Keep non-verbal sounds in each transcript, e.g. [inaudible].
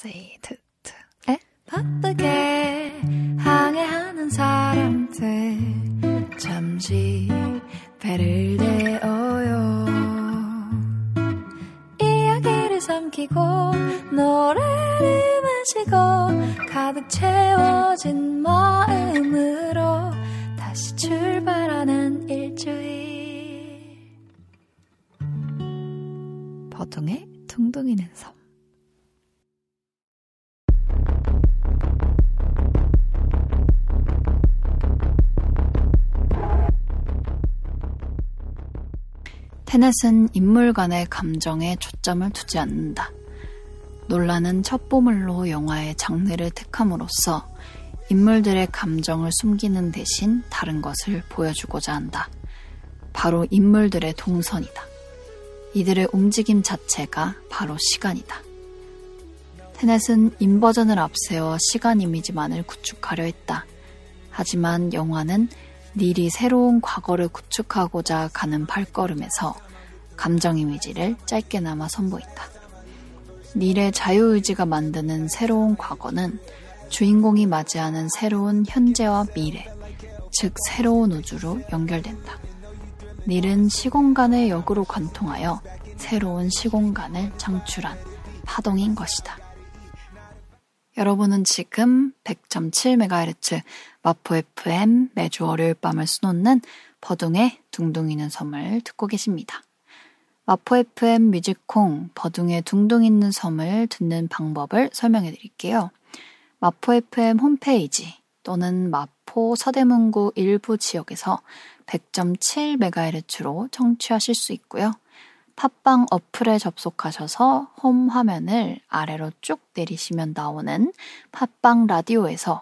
세이트트에 바쁘게 항해하는 사람들 잠시 배를 테넷은 인물 간의 감정에 초점을 두지 않는다. 논란은 첫 보물로 영화의 장르를 택함으로써 인물들의 감정을 숨기는 대신 다른 것을 보여주고자 한다. 바로 인물들의 동선이다. 이들의 움직임 자체가 바로 시간이다. 테넷은 인버전을 앞세워 시간 이미지만을 구축하려 했다. 하지만 영화는 닐이 새로운 과거를 구축하고자 가는 발걸음에서 감정 이미지를 짧게나마 선보인다. 닐의 자유의지가 만드는 새로운 과거는 주인공이 맞이하는 새로운 현재와 미래, 즉 새로운 우주로 연결된다. 닐은 시공간의 역으로 관통하여 새로운 시공간을 창출한 파동인 것이다. 여러분은 지금 100.7MHz 마포 FM 매주 월요일 밤을 수놓는 버둥의 둥둥이는 섬을 듣고 계십니다. 마포 FM 뮤직콩 버둥의 둥둥 있는 섬을 듣는 방법을 설명해 드릴게요. 마포 FM 홈페이지 또는 마포 서대문구 일부 지역에서 100.7MHz로 청취하실 수 있고요. 팟빵 어플에 접속하셔서 홈 화면을 아래로 쭉 내리시면 나오는 팟빵 라디오에서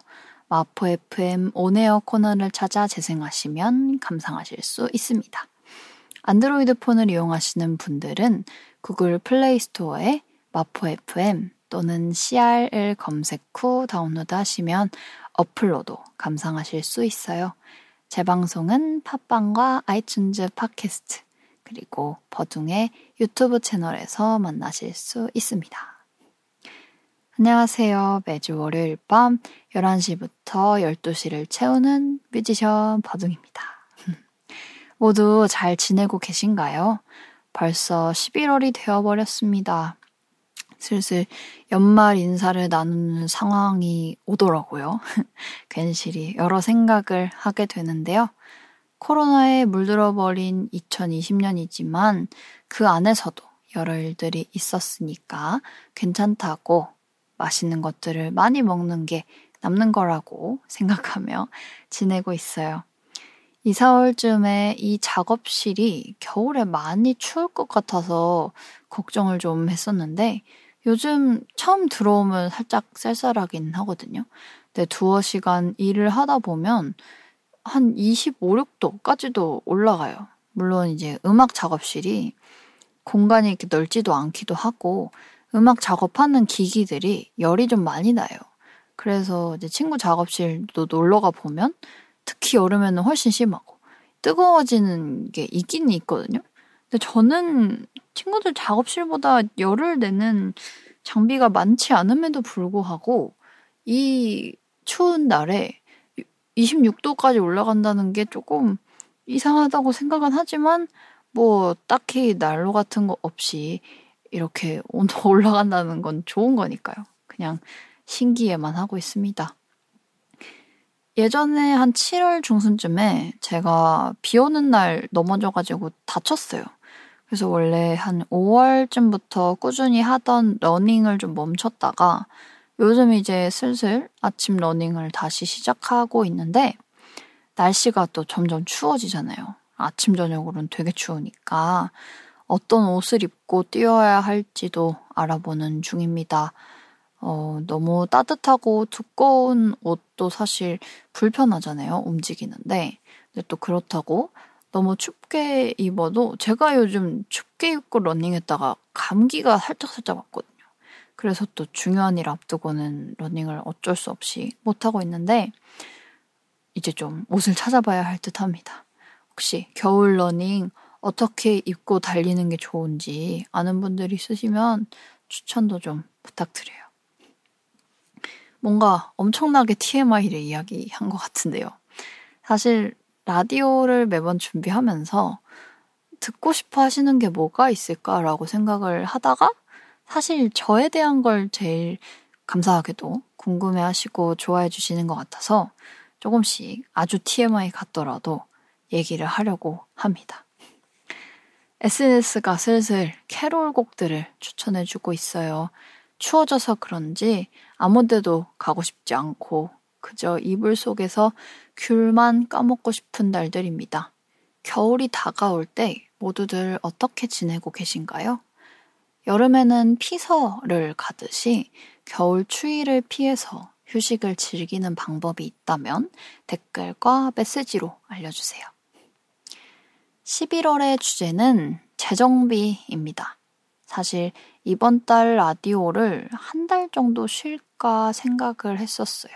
마포 FM 온에어 코너를 찾아 재생하시면 감상하실 수 있습니다. 안드로이드 폰을 이용하시는 분들은 구글 플레이 스토어에 마포 FM 또는 CR을 검색 후 다운로드 하시면 어플로도 감상하실 수 있어요. 재방송은 팟빵과 아이튠즈 팟캐스트 그리고 버둥의 유튜브 채널에서 만나실 수 있습니다. 안녕하세요. 매주 월요일 밤 11시부터 12시를 채우는 뮤지션 버둥입니다. 모두 잘 지내고 계신가요? 벌써 11월이 되어버렸습니다. 슬슬 연말 인사를 나누는 상황이 오더라고요. [laughs] 괜시리 여러 생각을 하게 되는데요. 코로나에 물들어버린 2020년이지만 그 안에서도 여러 일들이 있었으니까 괜찮다고 맛있는 것들을 많이 먹는 게 남는 거라고 [laughs] 생각하며 지내고 있어요. 이사월쯤에이 작업실이 겨울에 많이 추울 것 같아서 걱정을 좀 했었는데 요즘 처음 들어오면 살짝 쌀쌀하긴 하거든요. 근데 두어 시간 일을 하다 보면 한 25, 6도까지도 올라가요. 물론 이제 음악 작업실이 공간이 이렇게 넓지도 않기도 하고 음악 작업하는 기기들이 열이 좀 많이 나요. 그래서 이제 친구 작업실도 놀러가 보면 특히 여름에는 훨씬 심하고 뜨거워지는 게 있긴 있거든요. 근데 저는 친구들 작업실보다 열을 내는 장비가 많지 않음에도 불구하고 이 추운 날에 26도까지 올라간다는 게 조금 이상하다고 생각은 하지만 뭐 딱히 난로 같은 거 없이 이렇게 온도 [laughs] 올라간다는 건 좋은 거니까요. 그냥 신기해만 하고 있습니다. 예전에 한 7월 중순쯤에 제가 비 오는 날 넘어져가지고 다쳤어요. 그래서 원래 한 5월쯤부터 꾸준히 하던 러닝을 좀 멈췄다가 요즘 이제 슬슬 아침 러닝을 다시 시작하고 있는데 날씨가 또 점점 추워지잖아요. 아침, 저녁으로는 되게 추우니까 어떤 옷을 입고 뛰어야 할지도 알아보는 중입니다. 어, 너무 따뜻하고 두꺼운 옷도 사실 불편하잖아요. 움직이는데. 근데 또 그렇다고 너무 춥게 입어도 제가 요즘 춥게 입고 러닝했다가 감기가 살짝살짝 왔거든요. 그래서 또 중요한 일 앞두고는 러닝을 어쩔 수 없이 못하고 있는데 이제 좀 옷을 찾아봐야 할듯 합니다. 혹시 겨울 러닝 어떻게 입고 달리는 게 좋은지 아는 분들 있으시면 추천도 좀 부탁드려요. 뭔가 엄청나게 TMI를 이야기한 것 같은데요. 사실 라디오를 매번 준비하면서 듣고 싶어 하시는 게 뭐가 있을까라고 생각을 하다가 사실 저에 대한 걸 제일 감사하게도 궁금해 하시고 좋아해 주시는 것 같아서 조금씩 아주 TMI 같더라도 얘기를 하려고 합니다. SNS가 슬슬 캐롤 곡들을 추천해주고 있어요. 추워져서 그런지 아무 데도 가고 싶지 않고 그저 이불 속에서 귤만 까먹고 싶은 날들입니다. 겨울이 다가올 때 모두들 어떻게 지내고 계신가요? 여름에는 피서를 가듯이 겨울 추위를 피해서 휴식을 즐기는 방법이 있다면 댓글과 메시지로 알려주세요. 11월의 주제는 재정비입니다. 사실 이번 달 라디오를 한 달 정도 쉴까 생각을 했었어요.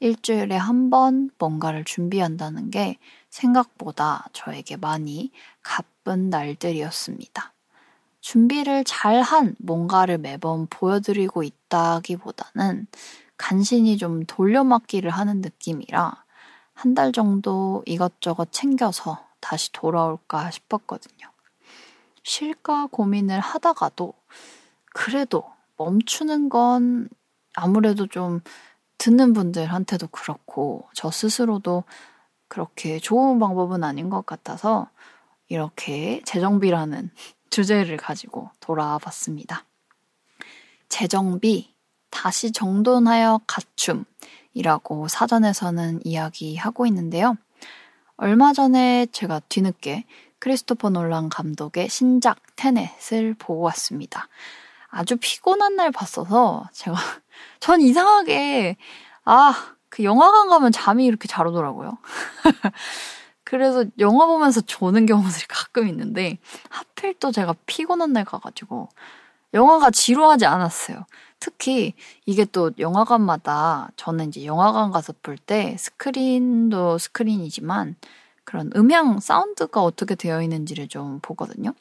일주일에 한 번 뭔가를 준비한다는 게 생각보다 저에게 많이 가쁜 날들이었습니다. 준비를 잘한 뭔가를 매번 보여드리고 있다기보다는 간신히 좀 돌려막기를 하는 느낌이라 한 달 정도 이것저것 챙겨서 다시 돌아올까 싶었거든요. 쉴까 고민을 하다가도 그래도 멈추는 건 아무래도 좀 듣는 분들한테도 그렇고 저 스스로도 그렇게 좋은 방법은 아닌 것 같아서 이렇게 재정비라는 [laughs] 주제를 가지고 돌아와 봤습니다. 재정비, 다시 정돈하여 갖춤이라고 사전에서는 이야기하고 있는데요. 얼마 전에 제가 뒤늦게 크리스토퍼 놀란 감독의 신작 테넷을 보고 왔습니다. 아주 피곤한 날 봤어서 제가 [laughs] 전 이상하게 아, 그 영화관 가면 잠이 이렇게 잘 오더라고요. [laughs] 그래서 영화 보면서 조는 경우들이 가끔 있는데 하필 또 제가 피곤한 날 가가지고 영화가 지루하지 않았어요. 특히 이게 또 영화관마다 저는 이제 영화관 가서 볼 때 스크린도 스크린이지만 그런 음향 사운드가 어떻게 되어 있는지를 좀 보거든요.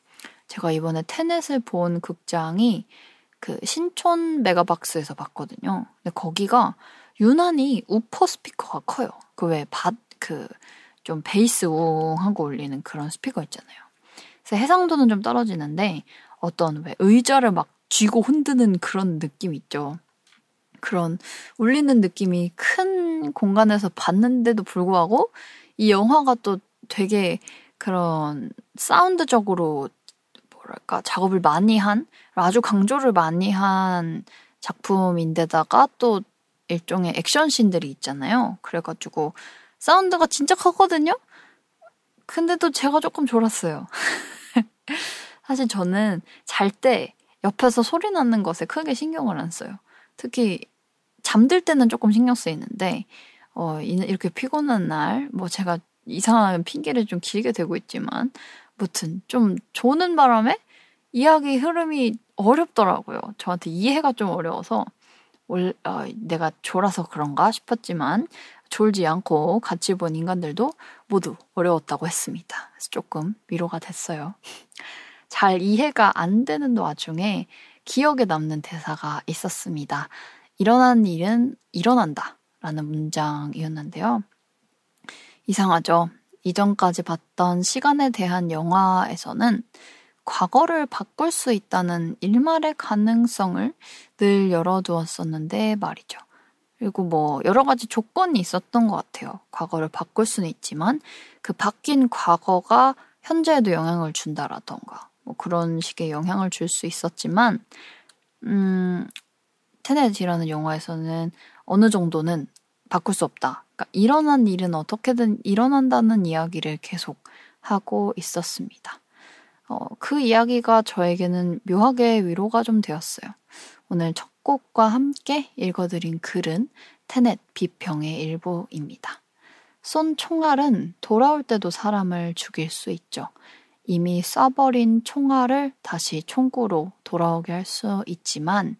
제가 이번에 테넷을 본 극장이 그 신촌 메가박스에서 봤거든요. 근데 거기가 유난히 우퍼 스피커가 커요. 그 왜 밭 그 좀 베이스 웅하고 울리는 그런 스피커 있잖아요. 그래서 해상도는 좀 떨어지는데 어떤 왜 의자를 막 쥐고 흔드는 그런 느낌 있죠. 그런 울리는 느낌이 큰 공간에서 봤는데도 불구하고 이 영화가 또 되게 그런 사운드적으로 뭐랄까 작업을 많이 한 아주 강조를 많이 한 작품인데다가 또 일종의 액션 씬들이 있잖아요. 그래가지고 사운드가 진짜 컸거든요 근데도 제가 조금 졸았어요. [laughs] 사실 저는 잘 때 옆에서 소리 나는 것에 크게 신경을 안 써요. 특히 잠들 때는 조금 신경 쓰이는데 어, 이렇게 피곤한 날, 뭐 제가 이상한 핑계를 좀 길게 대고 있지만, 무튼 좀 조는 바람에 이야기 흐름이 어렵더라고요. 저한테 이해가 좀 어려워서, 올, 어, 내가 졸아서 그런가 싶었지만, 졸지 않고 같이 본 인간들도 모두 어려웠다고 했습니다. 그래서 조금 위로가 됐어요. 잘 이해가 안 되는 와중에 기억에 남는 대사가 있었습니다. 일어난 일은 일어난다. 라는 문장이었는데요. 이상하죠. 이전까지 봤던 시간에 대한 영화에서는 과거를 바꿀 수 있다는 일말의 가능성을 늘 열어두었었는데 말이죠. 그리고 뭐 여러 가지 조건이 있었던 것 같아요. 과거를 바꿀 수는 있지만 그 바뀐 과거가 현재에도 영향을 준다라던가 뭐 그런 식의 영향을 줄 수 있었지만 음 테넷이라는 영화에서는 어느 정도는 바꿀 수 없다. 그러니까 일어난 일은 어떻게든 일어난다는 이야기를 계속 하고 있었습니다. 어, 그 이야기가 저에게는 묘하게 위로가 좀 되었어요. 오늘 첫 곡과 함께 읽어드린 글은 테넷 비평의 일부입니다. 쏜 총알은 돌아올 때도 사람을 죽일 수 있죠. 이미 쏴버린 총알을 다시 총구로 돌아오게 할 수 있지만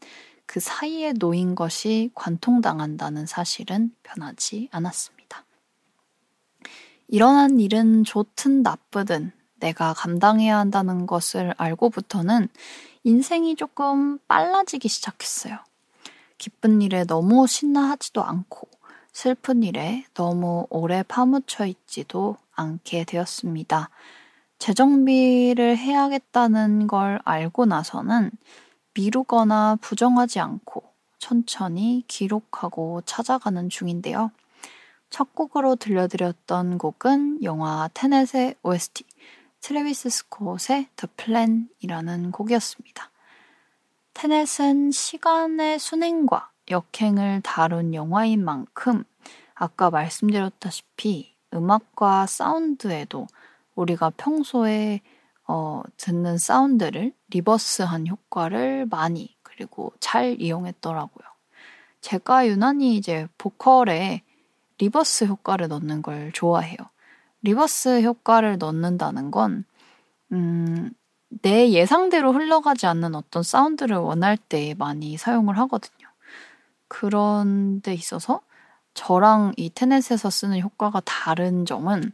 그 사이에 놓인 것이 관통당한다는 사실은 변하지 않았습니다. 일어난 일은 좋든 나쁘든 내가 감당해야 한다는 것을 알고부터는 인생이 조금 빨라지기 시작했어요. 기쁜 일에 너무 신나하지도 않고 슬픈 일에 너무 오래 파묻혀 있지도 않게 되었습니다. 재정비를 해야겠다는 걸 알고 나서는 미루거나 부정하지 않고 천천히 기록하고 찾아가는 중인데요. 첫 곡으로 들려드렸던 곡은 영화 테넷의 OST, 트레비스 스콧의 The Plan이라는 곡이었습니다. 테넷은 시간의 순행과 역행을 다룬 영화인 만큼 아까 말씀드렸다시피 음악과 사운드에도 우리가 평소에 어, 듣는 사운드를 리버스한 효과를 많이 그리고 잘 이용했더라고요. 제가 유난히 이제 보컬에 리버스 효과를 넣는 걸 좋아해요. 리버스 효과를 넣는다는 건, 음, 내 예상대로 흘러가지 않는 어떤 사운드를 원할 때 많이 사용을 하거든요. 그런 데 있어서 저랑 이 테넷에서 쓰는 효과가 다른 점은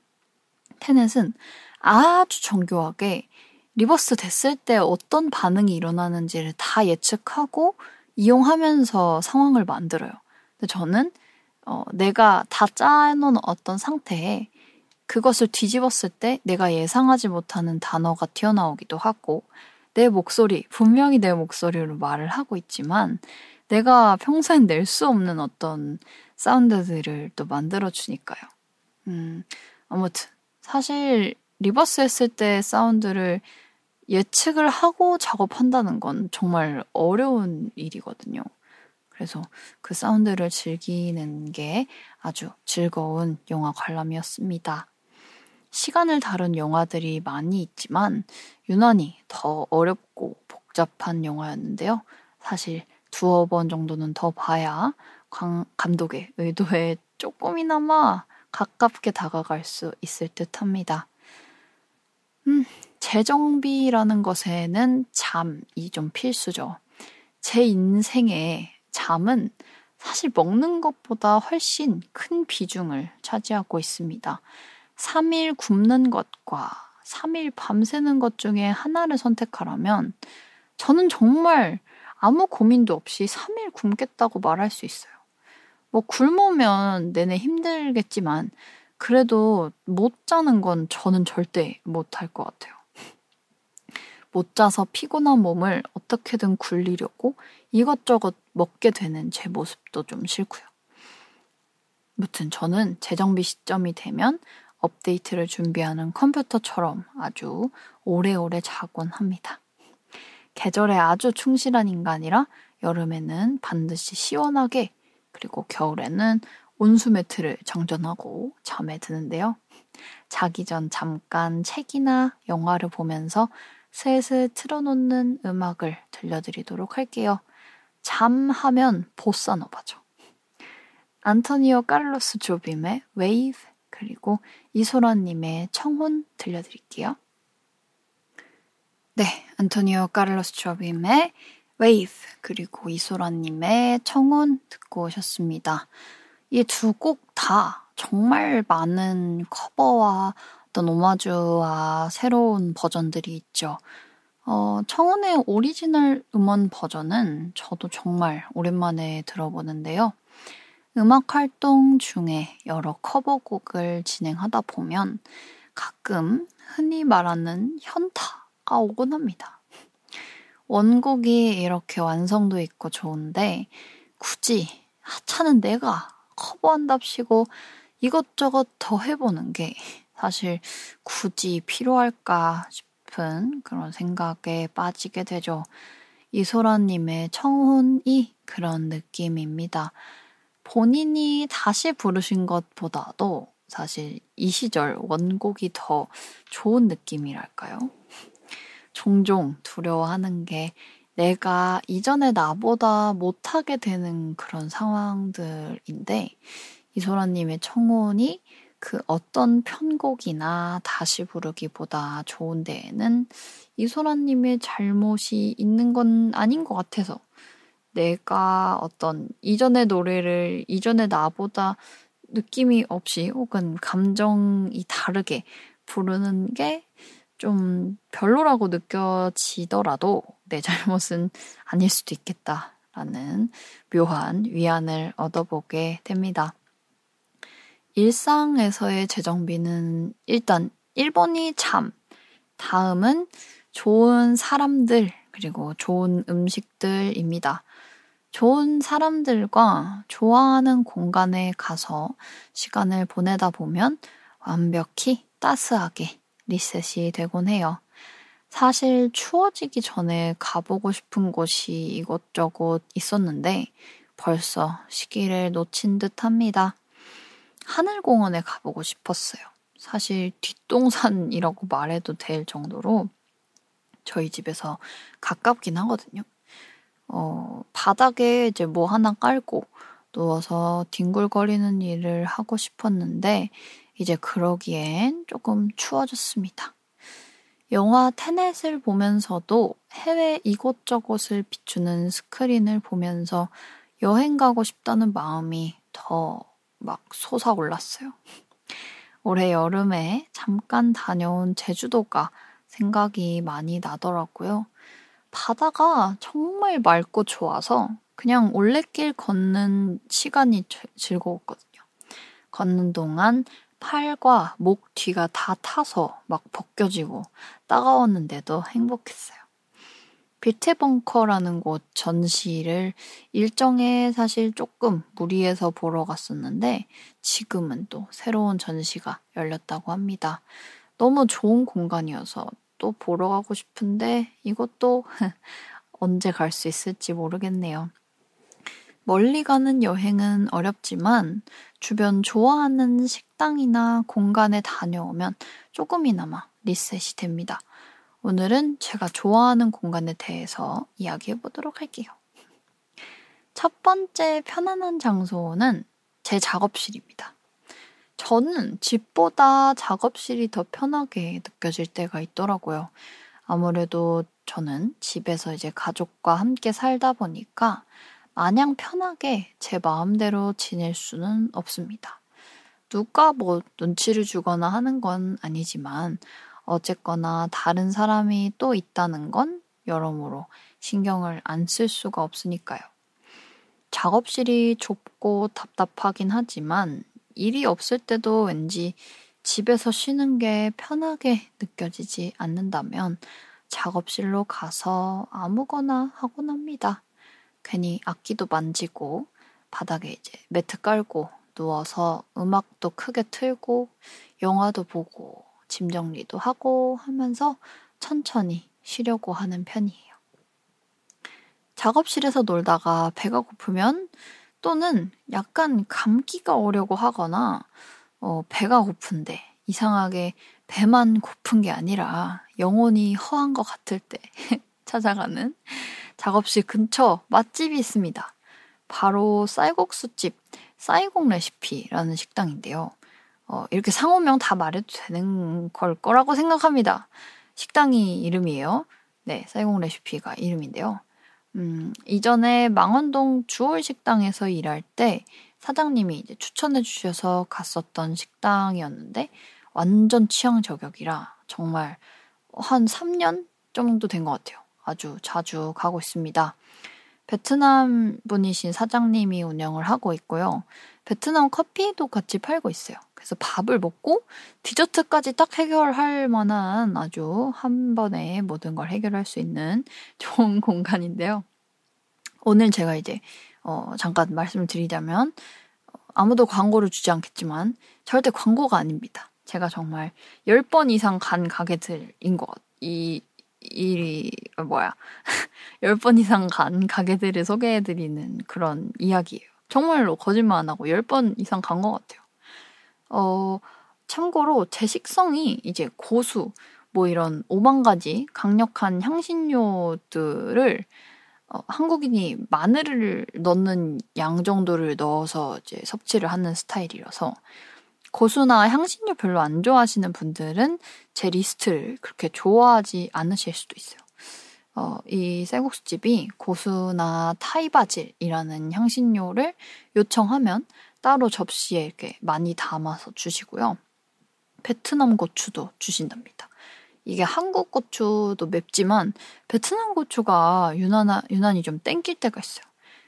테넷은 아주 정교하게 리버스 됐을 때 어떤 반응이 일어나는지를 다 예측하고 이용하면서 상황을 만들어요. 근데 저는 어, 내가 다 짜놓은 어떤 상태에 그것을 뒤집었을 때 내가 예상하지 못하는 단어가 튀어나오기도 하고 내 목소리, 분명히 내 목소리로 말을 하고 있지만 내가 평소엔 낼 수 없는 어떤 사운드들을 또 만들어주니까요. 음, 아무튼 사실 리버스 했을 때 사운드를 예측을 하고 작업한다는 건 정말 어려운 일이거든요. 그래서 그 사운드를 즐기는 게 아주 즐거운 영화 관람이었습니다. 시간을 다룬 영화들이 많이 있지만 유난히 더 어렵고 복잡한 영화였는데요. 사실 두어 번 정도는 더 봐야 강, 감독의 의도에 조금이나마 가깝게 다가갈 수 있을 듯 합니다. 음, 재정비라는 것에는 잠이 좀 필수죠. 제 인생에 잠은 사실 먹는 것보다 훨씬 큰 비중을 차지하고 있습니다. 3일 굶는 것과 3일 밤새는 것 중에 하나를 선택하라면 저는 정말 아무 고민도 없이 3일 굶겠다고 말할 수 있어요. 뭐 굶으면 내내 힘들겠지만 그래도 못 자는 건 저는 절대 못 할 것 같아요. 못 자서 피곤한 몸을 어떻게든 굴리려고 이것저것 먹게 되는 제 모습도 좀 싫고요. 무튼 저는 재정비 시점이 되면 업데이트를 준비하는 컴퓨터처럼 아주 오래오래 자곤 합니다. 계절에 아주 충실한 인간이라 여름에는 반드시 시원하게 그리고 겨울에는 온수 매트를 정전하고 잠에 드는데요. 자기 전 잠깐 책이나 영화를 보면서 슬슬 틀어놓는 음악을 들려드리도록 할게요. 잠하면 보사노바죠. 안토니오 를로스 조빔의 웨이브 그리고 이소라님의 청혼 들려드릴게요. 네, 안토니오 를로스 조빔의 웨이브 그리고 이소라님의 청혼 듣고 오셨습니다. 이두곡다 정말 많은 커버와 어떤 오마주와 새로운 버전들이 있죠. 어, 청운의 오리지널 음원 버전은 저도 정말 오랜만에 들어보는데요. 음악 활동 중에 여러 커버곡을 진행하다 보면 가끔 흔히 말하는 현타가 오곤 합니다. 원곡이 이렇게 완성도 있고 좋은데 굳이 하찮은 내가 커버한답시고 이것저것 더 해보는 게 사실 굳이 필요할까 싶은 그런 생각에 빠지게 되죠. 이소라님의 청혼이 그런 느낌입니다. 본인이 다시 부르신 것보다도 사실 이 시절 원곡이 더 좋은 느낌이랄까요? 종종 두려워하는 게 내가 이전에 나보다 못하게 되는 그런 상황들인데, 이소라님의 청혼이 그 어떤 편곡이나 다시 부르기보다 좋은 데에는 이소라님의 잘못이 있는 건 아닌 것 같아서 내가 어떤 이전의 노래를 이전의 나보다 느낌이 없이 혹은 감정이 다르게 부르는 게 좀 별로라고 느껴지더라도 내 잘못은 아닐 수도 있겠다라는 묘한 위안을 얻어보게 됩니다. 일상에서의 재정비는 일단 1번이 참, 다음은 좋은 사람들, 그리고 좋은 음식들입니다. 좋은 사람들과 좋아하는 공간에 가서 시간을 보내다 보면 완벽히 따스하게 리셋이 되곤 해요. 사실 추워지기 전에 가보고 싶은 곳이 이것저것 있었는데 벌써 시기를 놓친 듯 합니다. 하늘공원에 가보고 싶었어요. 사실 뒷동산이라고 말해도 될 정도로 저희 집에서 가깝긴 하거든요. 어, 바닥에 이제 뭐 하나 깔고 누워서 뒹굴거리는 일을 하고 싶었는데 이제 그러기엔 조금 추워졌습니다. 영화 테넷을 보면서도 해외 이곳저곳을 비추는 스크린을 보면서 여행 가고 싶다는 마음이 더 막 솟아올랐어요. 올해 여름에 잠깐 다녀온 제주도가 생각이 많이 나더라고요. 바다가 정말 맑고 좋아서 그냥 올레길 걷는 시간이 즐거웠거든요. 걷는 동안 팔과 목 뒤가 다 타서 막 벗겨지고 따가웠는데도 행복했어요. 빌테벙커라는 곳 전시를 일정에 사실 조금 무리해서 보러 갔었는데 지금은 또 새로운 전시가 열렸다고 합니다. 너무 좋은 공간이어서 또 보러 가고 싶은데 이것도 [laughs] 언제 갈 수 있을지 모르겠네요. 멀리 가는 여행은 어렵지만 주변 좋아하는 식당이나 공간에 다녀오면 조금이나마 리셋이 됩니다. 오늘은 제가 좋아하는 공간에 대해서 이야기해 보도록 할게요. 첫 번째 편안한 장소는 제 작업실입니다. 저는 집보다 작업실이 더 편하게 느껴질 때가 있더라고요. 아무래도 저는 집에서 이제 가족과 함께 살다 보니까 마냥 편하게 제 마음대로 지낼 수는 없습니다. 누가 뭐 눈치를 주거나 하는 건 아니지만 어쨌거나 다른 사람이 또 있다는 건 여러모로 신경을 안 쓸 수가 없으니까요. 작업실이 좁고 답답하긴 하지만 일이 없을 때도 왠지 집에서 쉬는 게 편하게 느껴지지 않는다면 작업실로 가서 아무거나 하곤 합니다. 괜히 악기도 만지고 바닥에 이제 매트 깔고 누워서 음악도 크게 틀고 영화도 보고 짐 정리도 하고 하면서 천천히 쉬려고 하는 편이에요. 작업실에서 놀다가 배가 고프면 또는 약간 감기가 오려고 하거나 어, 배가 고픈데 이상하게 배만 고픈 게 아니라 영혼이 허한 것 같을 때 [laughs] 찾아가는 작업실 근처 맛집이 있습니다. 바로 쌀국수집 쌀국 레시피라는 식당인데요. 어, 이렇게 상호명 다 말해도 되는 걸 거라고 생각합니다. 식당이 이름이에요. 네, 쌀국 레시피가 이름인데요. 음, 이전에 망원동 주월 식당에서 일할 때 사장님이 이제 추천해 주셔서 갔었던 식당이었는데 완전 취향 저격이라 정말 한 3년 정도 된 것 같아요. 아주 자주 가고 있습니다. 베트남 분이신 사장님이 운영을 하고 있고요. 베트남 커피도 같이 팔고 있어요. 그래서 밥을 먹고 디저트까지 딱 해결할 만한 아주 한 번에 모든 걸 해결할 수 있는 [laughs] 좋은 공간인데요. 오늘 제가 이제 어, 잠깐 말씀을 드리자면 어, 아무도 광고를 주지 않겠지만 절대 광고가 아닙니다. 제가 정말 10번 이상 간 가게들인 것, 이이 어, 뭐야 [laughs] 열 번 이상 간 가게들을 소개해드리는 그런 이야기예요. 정말로 거짓말 안 하고 열 번 이상 간 것 같아요. 어 참고로 제 식성이 이제 고수 뭐 이런 오만 가지 강력한 향신료들을 어, 한국인이 마늘을 넣는 양 정도를 넣어서 이제 섭취를 하는 스타일이라서 고수나 향신료 별로 안 좋아하시는 분들은 제 리스트를 그렇게 좋아하지 않으실 수도 있어요. 어, 이 쌀국수집이 고수나 타이바질이라는 향신료를 요청하면 따로 접시에 이렇게 많이 담아서 주시고요. 베트남 고추도 주신답니다. 이게 한국 고추도 맵지만 베트남 고추가 유난하, 유난히 좀 땡길 때가 있어요.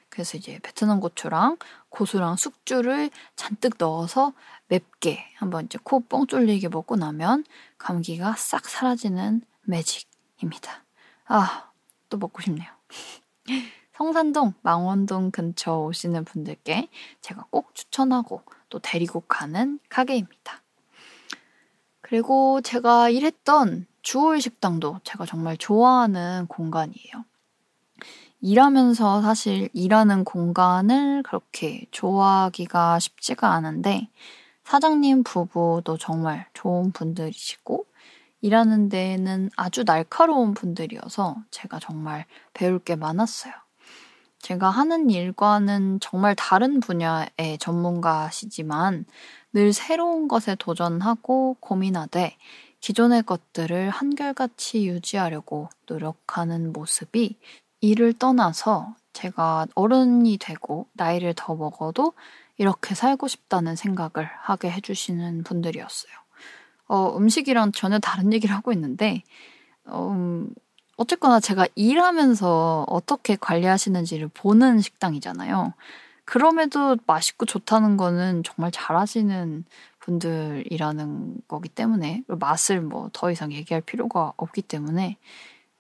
그래서 이제 베트남 고추랑 고수랑 숙주를 잔뜩 넣어서 맵게 한번 이제 코뻥 뚫리게 먹고 나면 감기가 싹 사라지는 매직입니다. 아, 또 먹고 싶네요. [laughs] 성산동, 망원동 근처 오시는 분들께 제가 꼭 추천하고 또 데리고 가는 가게입니다. 그리고 제가 일했던 주월 식당도 제가 정말 좋아하는 공간이에요. 일하면서 사실 일하는 공간을 그렇게 좋아하기가 쉽지가 않은데 사장님 부부도 정말 좋은 분들이시고 일하는 데에는 아주 날카로운 분들이어서 제가 정말 배울 게 많았어요. 제가 하는 일과는 정말 다른 분야의 전문가시지만 늘 새로운 것에 도전하고 고민하되 기존의 것들을 한결같이 유지하려고 노력하는 모습이 일을 떠나서 제가 어른이 되고 나이를 더 먹어도 이렇게 살고 싶다는 생각을 하게 해주시는 분들이었어요. 어, 음식이랑 전혀 다른 [laughs] 얘기를 하고 있는데, 어, 음, 어쨌거나 제가 일하면서 어떻게 관리하시는지를 보는 식당이잖아요. 그럼에도 맛있고 좋다는 거는 정말 잘하시는 분들이라는 거기 때문에 맛을 뭐 더 이상 얘기할 필요가 없기 때문에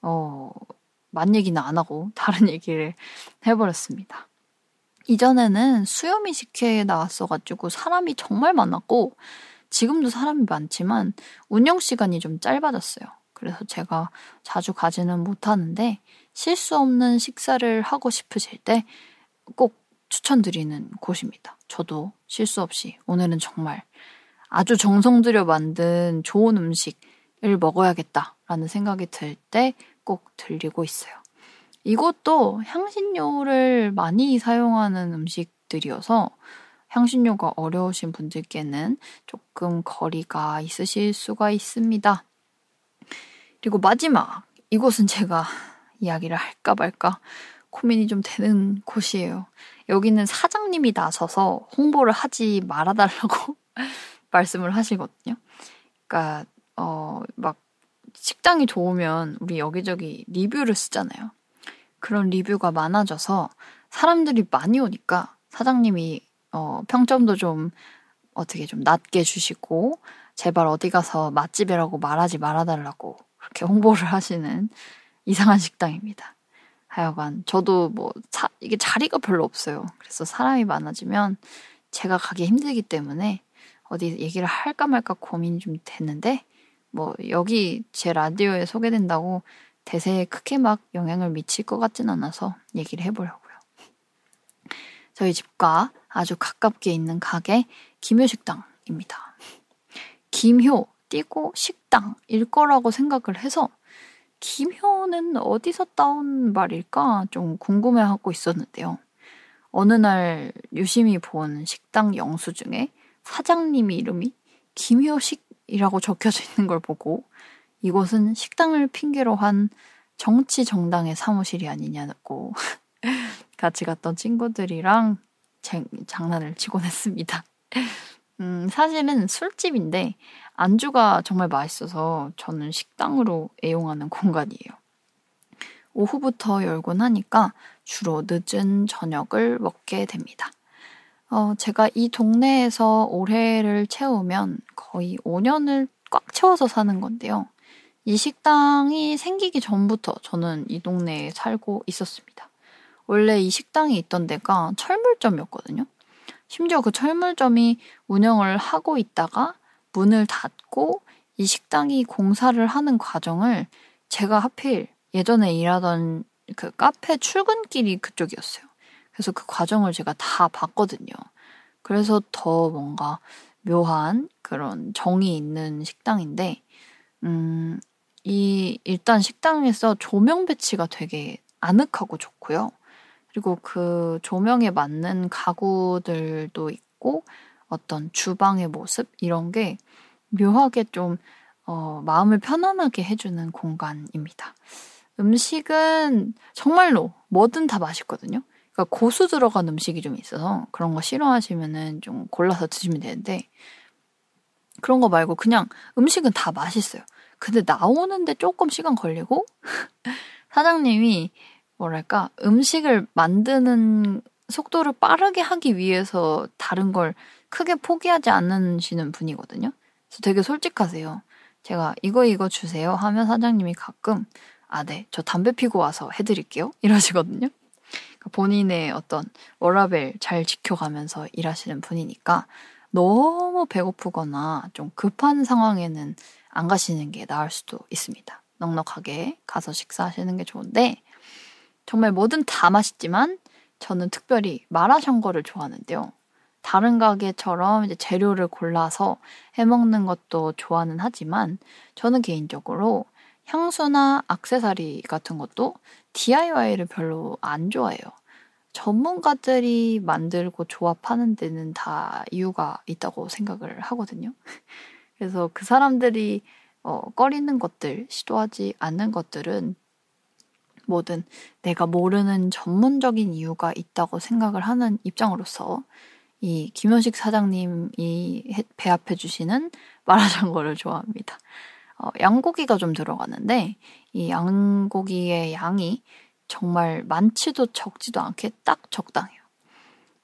어맛 얘기는 안 하고 다른 [laughs] 얘기를 해버렸습니다. 이전에는 수요미 식회에 나왔어가지고 사람이 정말 많았고 지금도 사람이 많지만 운영 시간이 좀 짧아졌어요. 그래서 제가 자주 가지는 못하는데 실수 없는 식사를 하고 싶으실 때 꼭 추천드리는 곳입니다. 저도 실수 없이 오늘은 정말 아주 정성 들여 만든 좋은 음식을 먹어야겠다라는 생각이 들 때 꼭 들리고 있어요. 이것도 향신료를 많이 사용하는 음식들이어서 향신료가 어려우신 분들께는 조금 거리가 있으실 수가 있습니다. 그리고 마지막, 이곳은 제가 [laughs] 이야기를 할까 말까 고민이 좀 되는 곳이에요. 여기는 사장님이 나서서 홍보를 하지 말아달라고 [laughs] 말씀을 하시거든요. 그러니까, 어, 막 식당이 좋으면 우리 여기저기 리뷰를 쓰잖아요. 그런 리뷰가 많아져서 사람들이 많이 오니까 사장님이 어, 평점도 좀 어떻게 좀 낮게 주시고 제발 어디 가서 맛집이라고 말하지 말아달라고 그렇게 홍보를 하시는 이상한 식당입니다. 하여간 저도 뭐 자, 이게 자리가 별로 없어요. 그래서 사람이 많아지면 제가 가기 힘들기 때문에 어디 얘기를 할까 말까 고민 좀 됐는데 뭐 여기 제 라디오에 소개된다고 대세에 크게 막 영향을 미칠 것 같진 않아서 얘기를 해보려고요. 저희 집과 아주 가깝게 있는 가게 김효식당입니다. 김효 띄고 식당일 거라고 생각을 해서 김효는 어디서 따온 말일까 좀 궁금해하고 있었는데요. 어느 날 유심히 본 식당 영수 증에 사장님 이름이 김효식이라고 적혀져 있는 걸 보고 이곳은 식당을 핑계로 한 정치 정당의 사무실이 아니냐고 [laughs] 같이 갔던 친구들이랑 쟁, 장난을 치곤 했습니다. 음, 사실은 술집인데 안주가 정말 맛있어서 저는 식당으로 애용하는 공간이에요. 오후부터 열곤 하니까 주로 늦은 저녁을 먹게 됩니다. 어, 제가 이 동네에서 올해를 채우면 거의 5년을 꽉 채워서 사는 건데요. 이 식당이 생기기 전부터 저는 이 동네에 살고 있었습니다. 원래 이 식당이 있던 데가 철물점이었거든요. 심지어 그 철물점이 운영을 하고 있다가 문을 닫고 이 식당이 공사를 하는 과정을 제가 하필 예전에 일하던 그 카페 출근길이 그쪽이었어요. 그래서 그 과정을 제가 다 봤거든요. 그래서 더 뭔가 묘한 그런 정이 있는 식당인데, 음, 이 일단 식당에서 조명 배치가 되게 아늑하고 좋고요. 그리고 그 조명에 맞는 가구들도 있고 어떤 주방의 모습 이런 게 묘하게 좀 어, 마음을 편안하게 해주는 공간입니다. 음식은 정말로 뭐든 다 맛있거든요. 그러니까 고수 들어간 음식이 좀 있어서 그런 거 싫어하시면은 좀 골라서 드시면 되는데 그런 거 말고 그냥 음식은 다 맛있어요. 근데 나오는데 조금 시간 걸리고 [laughs] 사장님이 뭐랄까 음식을 만드는 속도를 빠르게 하기 위해서 다른 걸 크게 포기하지 않으시는 분이거든요. 그래서 되게 솔직하세요. 제가 이거 이거 주세요 하면 사장님이 가끔 아, 네, 저 담배 피고 와서 해드릴게요. [laughs] 이러시거든요. 그러니까 본인의 어떤 워라벨 잘 지켜가면서 일하시는 분이니까 너무 배고프거나 좀 급한 상황에는 안 가시는 게 나을 수도 있습니다. 넉넉하게 가서 식사하시는 게 좋은데 정말 뭐든 다 맛있지만 저는 특별히 마라샹궈를 좋아하는데요. 다른 가게처럼 이제 재료를 골라서 해 먹는 것도 좋아는 하지만 저는 개인적으로 향수나 악세사리 같은 것도 DIY를 별로 안 좋아해요. 전문가들이 만들고 조합하는 데는 다 이유가 있다고 생각을 하거든요. 그래서 그 사람들이 어, 꺼리는 것들, 시도하지 않는 것들은 뭐든 내가 모르는 전문적인 이유가 있다고 생각을 하는 입장으로서 이 김현식 사장님이 배합해 주시는 마라샹궈를 좋아합니다. 어, 양고기가 좀 들어가는데 이 양고기의 양이 정말 많지도 적지도 않게 딱 적당해요.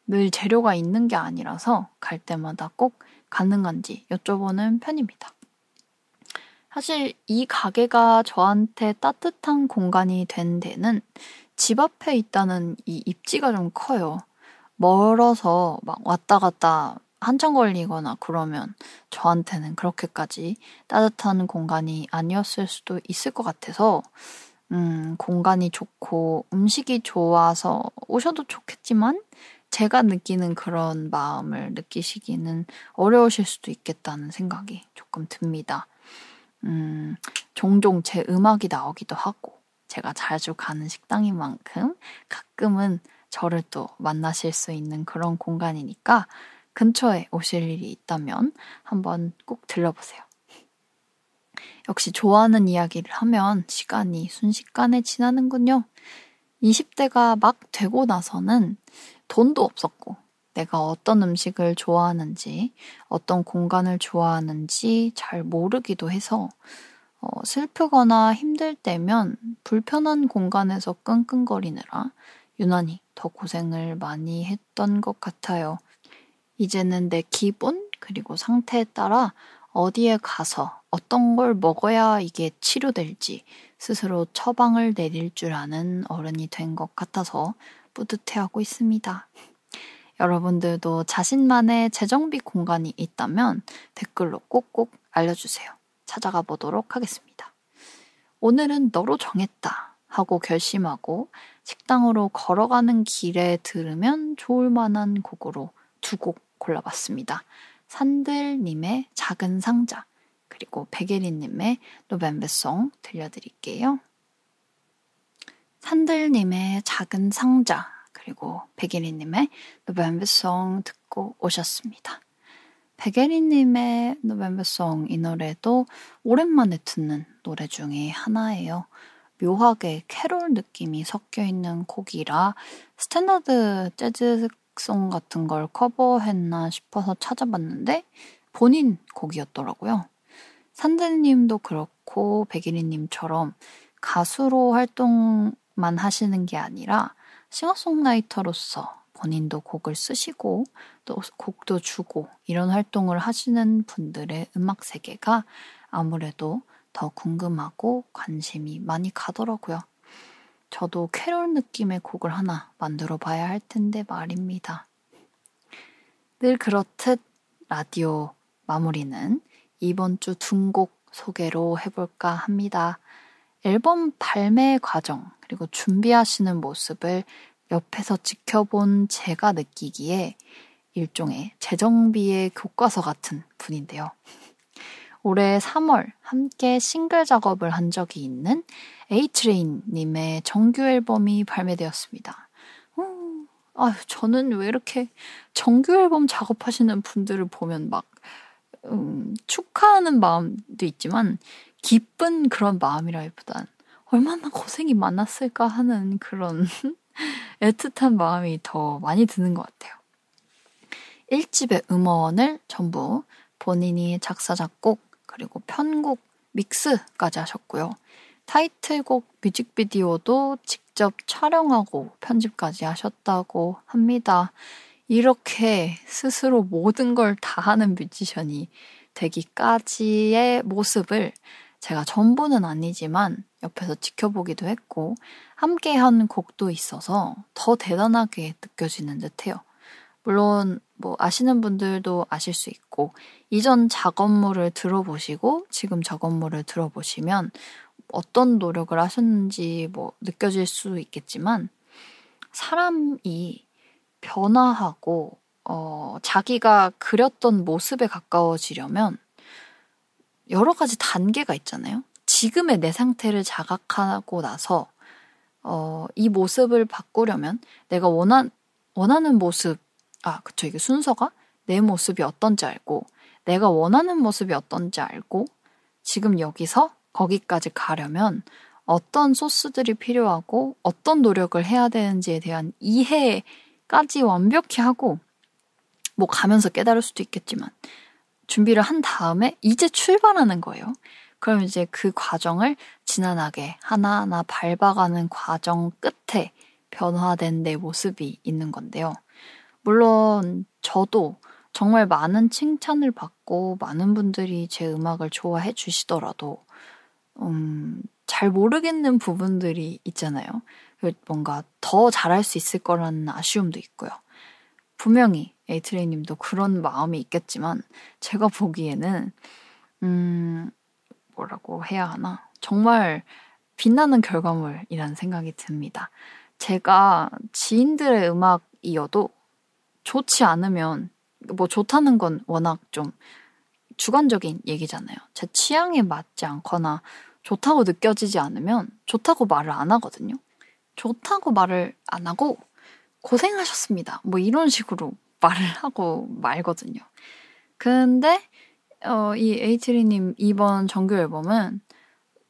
늘 재료가 있는 게 아니라서 갈 때마다 꼭 가능한지 여쭤보는 편입니다. 사실 이 가게가 저한테 따뜻한 공간이 된 데는 집 앞에 있다는 이 입지가 좀 커요. 멀어서 막 왔다 갔다 한참 걸리거나 그러면 저한테는 그렇게까지 따뜻한 공간이 아니었을 수도 있을 것 같아서, 음, 공간이 좋고 음식이 좋아서 오셔도 좋겠지만, 제가 느끼는 그런 마음을 느끼시기는 어려우실 수도 있겠다는 생각이 조금 듭니다. 음, 종종 제 음악이 나오기도 하고, 제가 자주 가는 식당인 만큼 가끔은 저를 또 만나실 수 있는 그런 공간이니까 근처에 오실 일이 있다면 한번 꼭 들러보세요. 역시 좋아하는 이야기를 하면 시간이 순식간에 지나는군요. 20대가 막 되고 나서는 돈도 없었고, 내가 어떤 음식을 좋아하는지, 어떤 공간을 좋아하는지 잘 모르기도 해서, 어, 슬프거나 힘들 때면 불편한 공간에서 끙끙거리느라 유난히 더 고생을 많이 했던 것 같아요. 이제는 내 기분, 그리고 상태에 따라 어디에 가서 어떤 걸 먹어야 이게 치료될지 스스로 처방을 내릴 줄 아는 어른이 된 것 같아서 뿌듯해하고 있습니다. 여러분들도 자신만의 재정비 공간이 있다면 댓글로 꼭꼭 알려주세요. 찾아가 보도록 하겠습니다. 오늘은 너로 정했다 하고 결심하고 식당으로 걸어가는 길에 들으면 좋을 만한 곡으로 두 곡 골라봤습니다. 산들님의 작은 상자, 그리고 백예린님의 노벤베송 들려드릴게요. 산들님의 작은 상자 그리고 백예리님의 노벤버송 듣고 오셨습니다. 백예리님의 노벤버송 이 노래도 오랜만에 듣는 노래 중에 하나예요. 묘하게 캐롤 느낌이 섞여 있는 곡이라 스탠다드 재즈송 같은 걸 커버했나 싶어서 찾아봤는데 본인 곡이었더라고요. 산드님도 그렇고 백예리님처럼 가수로 활동 만 하시는 게 아니라 싱어송라이터로서 본인도 곡을 쓰시고 또 곡도 주고 이런 활동을 하시는 분들의 음악 세계가 아무래도 더 궁금하고 관심이 많이 가더라고요. 저도 캐롤 느낌의 곡을 하나 만들어 봐야 할 텐데 말입니다. 늘 그렇듯 라디오 마무리는 이번 주 둔곡 소개로 해볼까 합니다. 앨범 발매 과정, 그리고 준비하시는 모습을 옆에서 지켜본 제가 느끼기에 일종의 재정비의 교과서 같은 분인데요. 올해 3월 함께 싱글 작업을 한 적이 있는 에이트레인님의 정규 앨범이 발매되었습니다. 음, 아유, 저는 왜 이렇게 정규 앨범 작업하시는 분들을 보면 막 음, 축하하는 마음도 있지만 기쁜 그런 마음이라기보단 얼마나 고생이 많았을까 하는 그런 [laughs] 애틋한 마음이 더 많이 드는 것 같아요. 1집의 음원을 전부 본인이 작사, 작곡, 그리고 편곡, 믹스까지 하셨고요. 타이틀곡 뮤직비디오도 직접 촬영하고 편집까지 하셨다고 합니다. 이렇게 스스로 모든 걸 다 하는 뮤지션이 되기까지의 모습을 제가 전부는 아니지만 옆에서 지켜보기도 했고 함께 한 곡도 있어서 더 대단하게 느껴지는 듯해요. 물론 뭐 아시는 분들도 아실 수 있고 이전 작업물을 들어보시고 지금 작업물을 들어보시면 어떤 노력을 하셨는지 뭐 느껴질 수 있겠지만 사람이 변화하고 어, 자기가 그렸던 모습에 가까워지려면 여러 가지 단계가 있잖아요. 지금의 내 상태를 자각하고 나서 어, 이 모습을 바꾸려면 내가 원한 원하는 모습 아 그쵸 이게 순서가 내 모습이 어떤지 알고 내가 원하는 모습이 어떤지 알고 지금 여기서 거기까지 가려면 어떤 소스들이 필요하고 어떤 노력을 해야 되는지에 대한 이해까지 완벽히 하고 뭐 가면서 깨달을 수도 있겠지만 준비를 한 다음에 이제 출발하는 거예요. 그럼 이제 그 과정을 지난하게 하나하나 밟아가는 과정 끝에 변화된 내 모습이 있는 건데요. 물론 저도 정말 많은 칭찬을 받고 많은 분들이 제 음악을 좋아해 주시더라도 음, 잘 모르겠는 부분들이 있잖아요. 그 뭔가 더 잘할 수 있을 거라는 아쉬움도 있고요. 분명히 에이트레이님도 그런 마음이 있겠지만 제가 보기에는 음 뭐라고 해야 하나 정말 빛나는 결과물이라는 생각이 듭니다. 제가 지인들의 음악이어도 좋지 않으면 뭐 좋다는 건 워낙 좀 주관적인 얘기잖아요. 제 취향에 맞지 않거나 좋다고 느껴지지 않으면 좋다고 말을 안 하거든요. 좋다고 말을 안 하고 고생하셨습니다. 뭐 이런 식으로 말을 하고 말거든요. 근데 어, 이 에이트리님 이번 정규 앨범은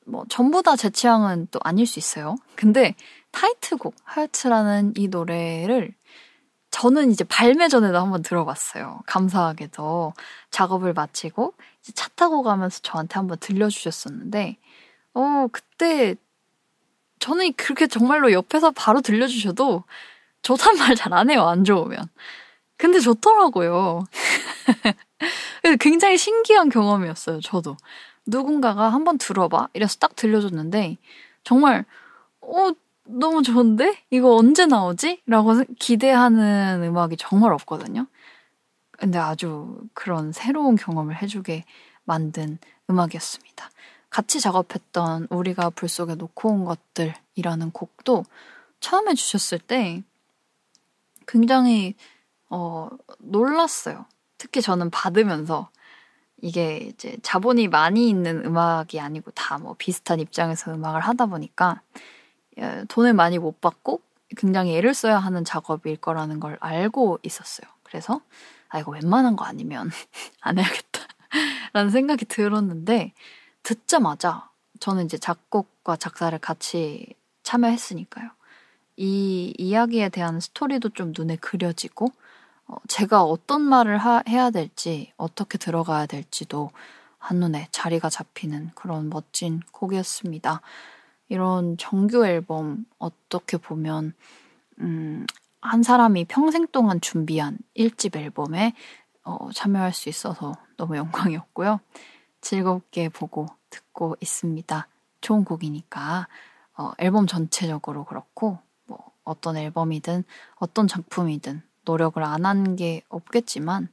뭐 전부 다 제 취향은 또 아닐 수 있어요. 근데 타이틀곡 하여트라는 이 노래를 저는 이제 발매 전에도 한번 들어봤어요. 감사하게도 작업을 마치고 차 타고 가면서 저한테 한번 들려주셨었는데, 어 그때 저는 그렇게 정말로 옆에서 바로 들려주셔도 좋단 말 잘 안 해요, 안 좋으면. 근데 좋더라고요. [laughs] 굉장히 신기한 경험이었어요, 저도. 누군가가 한번 들어봐? 이래서 딱 들려줬는데, 정말, 어, 너무 좋은데? 이거 언제 나오지? 라고 기대하는 음악이 정말 없거든요. 근데 아주 그런 새로운 경험을 해주게 만든 음악이었습니다. 같이 작업했던 우리가 불 속에 놓고 온 것들이라는 곡도 처음에 주셨을 때 굉장히 어, 놀랐어요. 특히 저는 받으면서 이게 이제 자본이 많이 있는 음악이 아니고 다 뭐 비슷한 입장에서 음악을 하다 보니까 예, 돈을 많이 못 받고 굉장히 애를 써야 하는 작업일 거라는 걸 알고 있었어요. 그래서 아 이거 웬만한 거 아니면 [laughs] 안 해야겠다 라는 생각이 들었는데 듣자마자 저는 이제 작곡과 작사를 같이 참여했으니까요. 이 이야기에 대한 스토리도 좀 눈에 그려지고 어, 제가 어떤 말을 하, 해야 될지 어떻게 들어가야 될지도 한눈에 자리가 잡히는 그런 멋진 곡이었습니다. 이런 정규 앨범 어떻게 보면 음, 한 사람이 평생 동안 준비한 1집 앨범에 어, 참여할 수 있어서 너무 영광이었고요. 즐겁게 보고 듣고 있습니다. 좋은 곡이니까 어, 앨범 전체적으로 그렇고 어떤 앨범이든 어떤 작품이든 노력을 안 한 게 없겠지만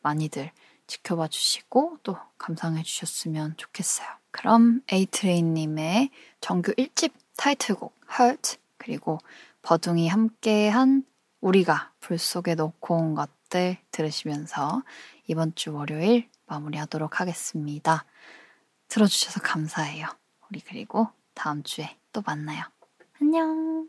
많이들 지켜봐 주시고 또 감상해 주셨으면 좋겠어요. 그럼 에이트레인님의 정규 1집 타이틀곡 Hurt 그리고 버둥이 함께한 우리가 불 속에 놓고 온 것들 들으시면서 이번 주 월요일 마무리하도록 하겠습니다. 들어주셔서 감사해요. 우리 그리고 다음 주에 또 만나요. 안녕!